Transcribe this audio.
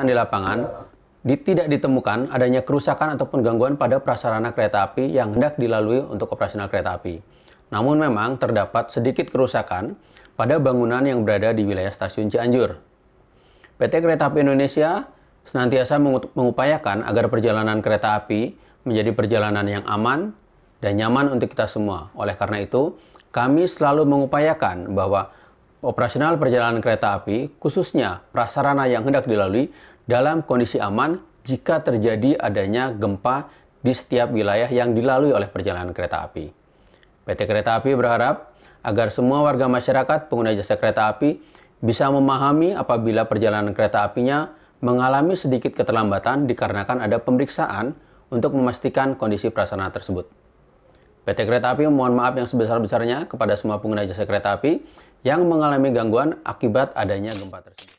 di lapangan di, tidak ditemukan adanya kerusakan ataupun gangguan pada prasarana kereta api yang hendak dilalui untuk operasional kereta api. Namun memang terdapat sedikit kerusakan pada bangunan yang berada di wilayah stasiun Cianjur. PT Kereta Api Indonesia senantiasa mengupayakan agar perjalanan kereta api menjadi perjalanan yang aman dan nyaman untuk kita semua. Oleh karena itu, kami selalu mengupayakan bahwa operasional perjalanan kereta api, khususnya prasarana yang hendak dilalui, dalam kondisi aman jika terjadi adanya gempa di setiap wilayah yang dilalui oleh perjalanan kereta api. PT Kereta Api berharap agar semua warga masyarakat pengguna jasa kereta api bisa memahami apabila perjalanan kereta apinya mengalami sedikit keterlambatan dikarenakan ada pemeriksaan untuk memastikan kondisi prasarana tersebut. PT Kereta Api mohon maaf yang sebesar-besarnya kepada semua pengguna jasa kereta api yang mengalami gangguan akibat adanya gempa tersebut.